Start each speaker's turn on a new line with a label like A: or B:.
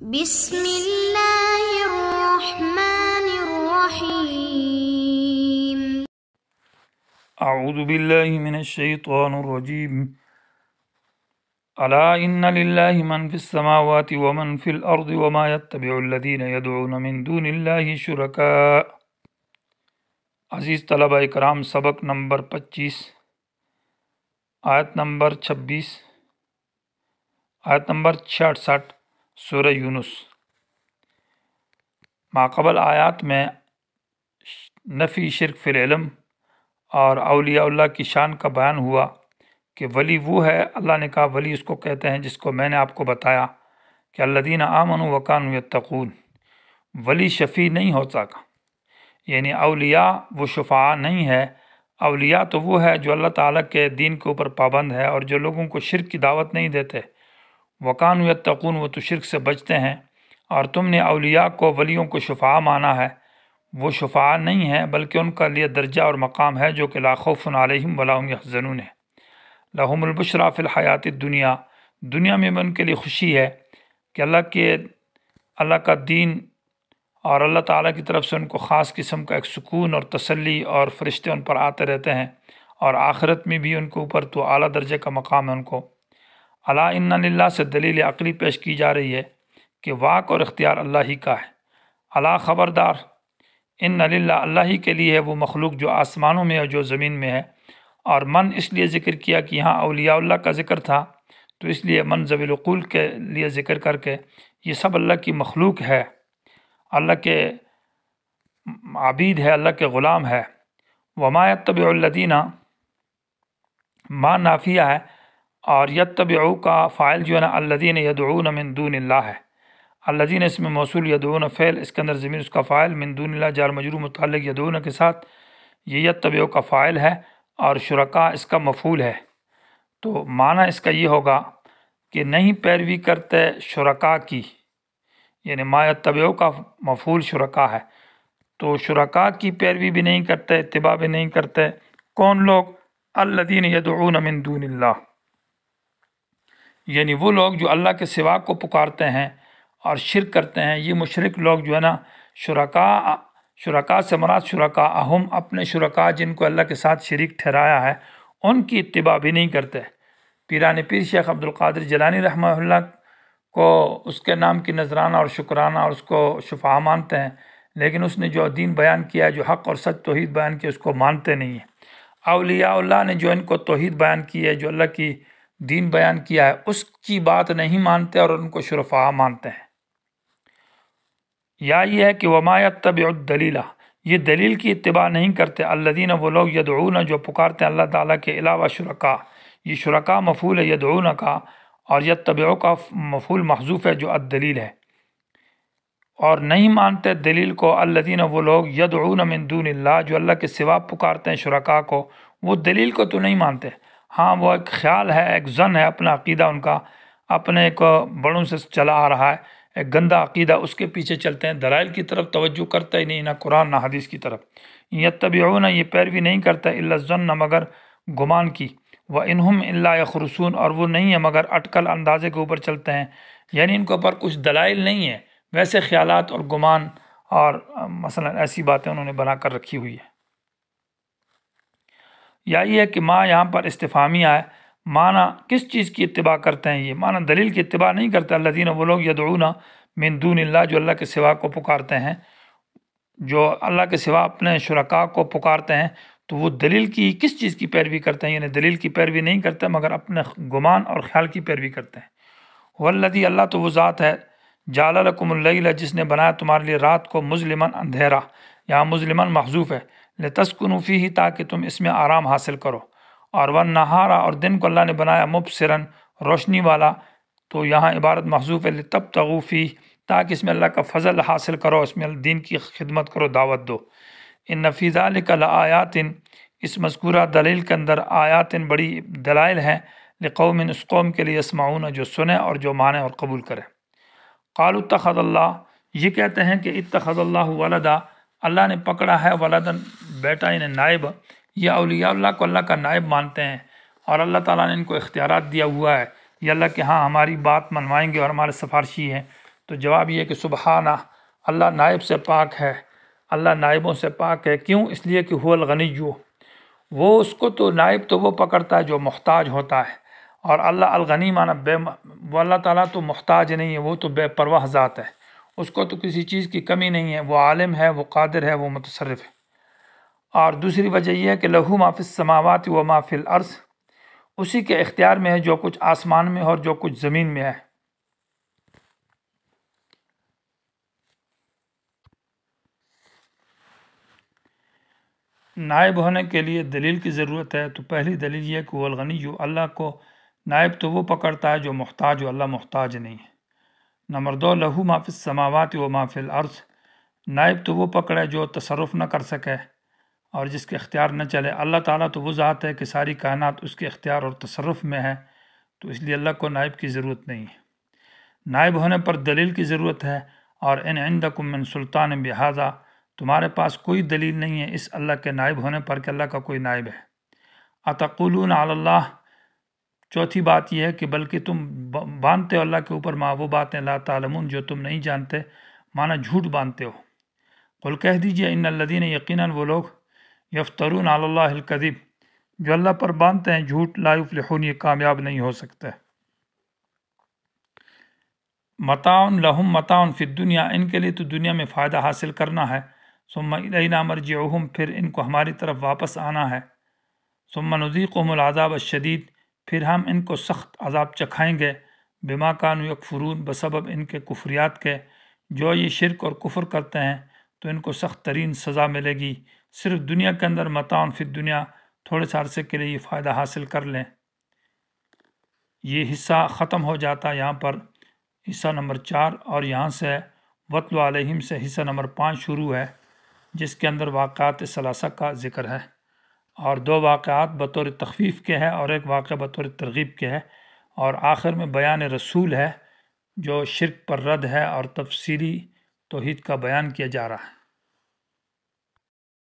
A: بسم الله الرحمن الرحيم أعوذ بالله من الشيطان الرجيم ألا إن لله من في السماوات ومن في الأرض وما يتبع الذين يدعون من دون الله شركاء عزيز طلبة اكرام سبق نمبر 25 آيات نمبر 26 آيات نمبر 66 سورہ یونس ماقبل آیات میں نفی شرک فی العلم اور اولیاء اللہ کی شان کا بیان ہوا کہ ولی وہ ہے اللہ نے کہا ولی اس کو کہتے ہیں جس کو میں نے آپ کو بتایا کہ اللہ دین آمن وقان یتقون ولی شفیع نہیں ہو سکا یعنی اولیاء وہ شفاء نہیں ہے اولیاء تو وہ ہے جو اللہ تعالیٰ کے دین کے اوپر پابند ہے اور جو لوگوں کو شرک کی دعوت نہیں دیتے وقان و یتقون و شرک سے بچتے ہیں اور تم نے اولیاء کو ولیوں کو شفا مانا ہے وہ شفاء نہیں ہے بلکہ ان کا لیے درجہ اور مقام ہے جو کہ لاکھوں فن ولاؤں حضنون ہے لہم البشرا فی الحیات دنیا دنیا میں ان کے لیے خوشی ہے کہ اللہ کے اللہ کا دین اور اللہ تعالیٰ کی طرف سے ان کو خاص قسم کا ایک سکون اور تسلی اور فرشتے ان پر آتے رہتے ہیں اور آخرت میں بھی ان کے اوپر تو اعلیٰ درجے کا مقام ہے ان کو علا ان اللہ سے دلیل عقلی پیش کی جا رہی ہے کہ واک اور اختیار اللہ ہی کا ہے اللہ خبردار ان اللہ اللہ ہی کے لیے ہے وہ مخلوق جو آسمانوں میں اور جو زمین میں ہے اور من اس لیے ذکر کیا کہ یہاں اولیاء اللہ کا ذکر تھا تو اس لیے من ضوی القول کے لیے ذکر کر کے یہ سب اللہ کی مخلوق ہے اللہ کے آابید ہے اللہ کے غلام ہے وما طب الدینہ ماں نافیہ ہے اور یدبیو کا فائل جو ہے نا الدین یدعون دون اللہ ہے الدین اس میں موصول یدعون فعل اس کے اندر ضمیر اس کا فائل اللہ جار مجرو متعلق یدعون کے ساتھ یہ طبیوں کا فائل ہے اور شرکا اس کا مفول ہے تو معنی اس کا یہ ہوگا کہ نہیں پیروی کرتے شرکا کی یعنی ما یتبیوں کا مفول شرکا ہے تو شرکا کی پیروی بھی نہیں کرتے اتباع بھی نہیں کرتے کون لوگ الدین من دون اللہ یعنی وہ لوگ جو اللہ کے سوا کو پکارتے ہیں اور شرک کرتے ہیں یہ مشرق لوگ جو ہے نا شرکا شرکا سے مراد شرکا اہم اپنے شرکا جن کو اللہ کے ساتھ شریک ٹھہرایا ہے ان کی اتباع بھی نہیں کرتے پیران پیر شیخ عبد القادر جلانی رحمہ اللہ کو اس کے نام کی نذرانہ اور شکرانہ اور اس کو شفا مانتے ہیں لیکن اس نے جو دین بیان کیا جو حق اور سچ توحید بیان کیا اس کو مانتے نہیں ہیں اولیاء اللہ نے جو ان کو توحید بیان کی ہے جو اللہ کی دین بیان کیا ہے اس کی بات نہیں مانتے اور ان کو شرفا مانتے ہیں یا یہ ہے کہ ومایت طب الدلیلہ یہ دلیل کی اتباع نہیں کرتے اللہدینہ وہ لوگ یدعون جو پکارتے ہیں اللہ تعالیٰ کے علاوہ شرکا یہ شرکا مفول ہے یدعون کا اور یہ کا مفول محضوف ہے جو الدلیل ہے اور نہیں مانتے دلیل کو دین وہ لوگ من دون اللہ جو اللہ کے سوا پکارتے ہیں شرکا کو وہ دلیل کو تو نہیں مانتے ہاں وہ ایک خیال ہے ایک زن ہے اپنا عقیدہ ان کا اپنے بڑوں سے چلا آ رہا ہے ایک گندہ عقیدہ اس کے پیچھے چلتے ہیں دلائل کی طرف توجہ کرتا ہی نہیں نہ قرآن نہ حدیث کی طرف یہ طبی یہ پیروی نہیں کرتا اللہ زن نہ مگر گمان کی وہ انہم اللہ خرسون اور وہ نہیں ہے مگر اٹکل اندازے کے اوپر چلتے ہیں یعنی ان کے اوپر کچھ دلائل نہیں ہے ویسے خیالات اور گمان اور مثلا ایسی باتیں انہوں نے بنا کر رکھی ہوئی ہے یا یہ ہے کہ ماں یہاں پر استفامی آئے مانا کس چیز کی اتباع کرتے ہیں یہ مانا دلیل کی اتباع نہیں کرتے اللہ دین وہ لوگ یہ من دون اللہ جو اللہ کے سوا کو پکارتے ہیں جو اللہ کے سوا اپنے شرکا کو پکارتے ہیں تو وہ دلیل کی کس چیز کی پیروی کرتے ہیں یعنی دلیل کی پیروی نہیں کرتے مگر اپنے گمان اور خیال کی پیروی کرتے ہیں والذی اللہ تو وہ ذات ہے جال لکم اللّہ جس نے بنایا تمہارے لیے رات کو مظلمن اندھیرا یہاں مظلمن محضوف ہے لطسکنوفی ہی تاکہ تم اس میں آرام حاصل کرو اور ون نہارا اور دن کو اللہ نے بنایا مبصرن روشنی والا تو یہاں عبارت محضوف تغوفی تاکہ اس میں اللہ کا فضل حاصل کرو اس میں دین کی خدمت کرو دعوت دو ان نفیز لا اس مذکورہ دلیل کے اندر آیاتن بڑی دلائل ہیں لقوم اس قوم کے لیے اسماعون جو سنیں اور جو مانیں اور قبول کرے قال اتخذ اللہ یہ کہتے ہیں کہ اتخذ اللہ ولدا اللہ نے پکڑا ہے ولدن بیٹا انہیں نائب یہ اولیاء اللہ کو اللہ کا نائب مانتے ہیں اور اللہ تعالیٰ نے ان کو اختیارات دیا ہوا ہے یہ اللہ کہ ہاں ہماری بات منوائیں گے اور ہمارے سفارشی ہیں تو جواب یہ کہ سبحانہ اللہ نائب سے پاک ہے اللہ نائبوں سے پاک ہے کیوں اس لیے کہ ہو الغنی جو وہ اس کو تو نائب تو وہ پکڑتا ہے جو محتاج ہوتا ہے اور اللہ الغنی مانا بے وہ اللہ تعالیٰ تو محتاج نہیں ہے وہ تو بے پرواہ ذات ہے اس کو تو کسی چیز کی کمی نہیں ہے وہ عالم ہے وہ قادر ہے وہ متصرف ہے اور دوسری وجہ یہ ہے کہ لہو فی سماوات و فی الارض اسی کے اختیار میں ہے جو کچھ آسمان میں اور جو کچھ زمین میں ہے نائب ہونے کے لیے دلیل کی ضرورت ہے تو پہلی دلیل یہ کہ وہ الغنی جو اللہ کو نائب تو وہ پکڑتا ہے جو محتاج و اللہ محتاج نہیں ہے نمبر دو لہو ما فی السماوات و فی الارض نائب تو وہ پکڑے جو تصرف نہ کر سکے اور جس کے اختیار نہ چلے اللہ تعالیٰ تو وہ ذات ہے کہ ساری کائنات اس کے اختیار اور تصرف میں ہے تو اس لیے اللہ کو نائب کی ضرورت نہیں ہے نائب ہونے پر دلیل کی ضرورت ہے اور ان من سلطان بحاذہ تمہارے پاس کوئی دلیل نہیں ہے اس اللہ کے نائب ہونے پر کہ اللہ کا کوئی نائب ہے اتقولون علی اللہ چوتھی بات یہ ہے کہ بلکہ تم باندھتے ہو اللہ کے اوپر ماں وہ باتیں لا تعلمون جو تم نہیں جانتے مانا جھوٹ باندھتے ہو قل کہہ دیجئے ان الدین یقیناً وہ لوگ یفترون علی اللہ القدیب جو اللہ پر باندھتے ہیں جھوٹ لا یفلحون یہ کامیاب نہیں ہو سکتا متعاون لہم متعاون فی دنیا ان کے لیے تو دنیا میں فائدہ حاصل کرنا ہے ثم الینا مرجعہم پھر ان کو ہماری طرف واپس آنا ہے ثم نذیقہم العذاب الشدید پھر ہم ان کو سخت عذاب چکھائیں گے بما کانو یک فرون ان کے کفریات کے جو یہ شرک اور کفر کرتے ہیں تو ان کو سخت ترین سزا ملے گی صرف دنیا کے اندر متعن فی دنیا تھوڑے سے عرصے کے لیے یہ فائدہ حاصل کر لیں یہ حصہ ختم ہو جاتا یہاں پر حصہ نمبر چار اور یہاں سے وطل علیہم سے حصہ نمبر پانچ شروع ہے جس کے اندر واقعات ثلاثہ کا ذکر ہے اور دو واقعات بطور تخفیف کے ہے اور ایک واقعہ بطور ترغیب کے ہے اور آخر میں بیان رسول ہے جو شرک پر رد ہے اور تفصیلی توحید کا بیان کیا جا رہا ہے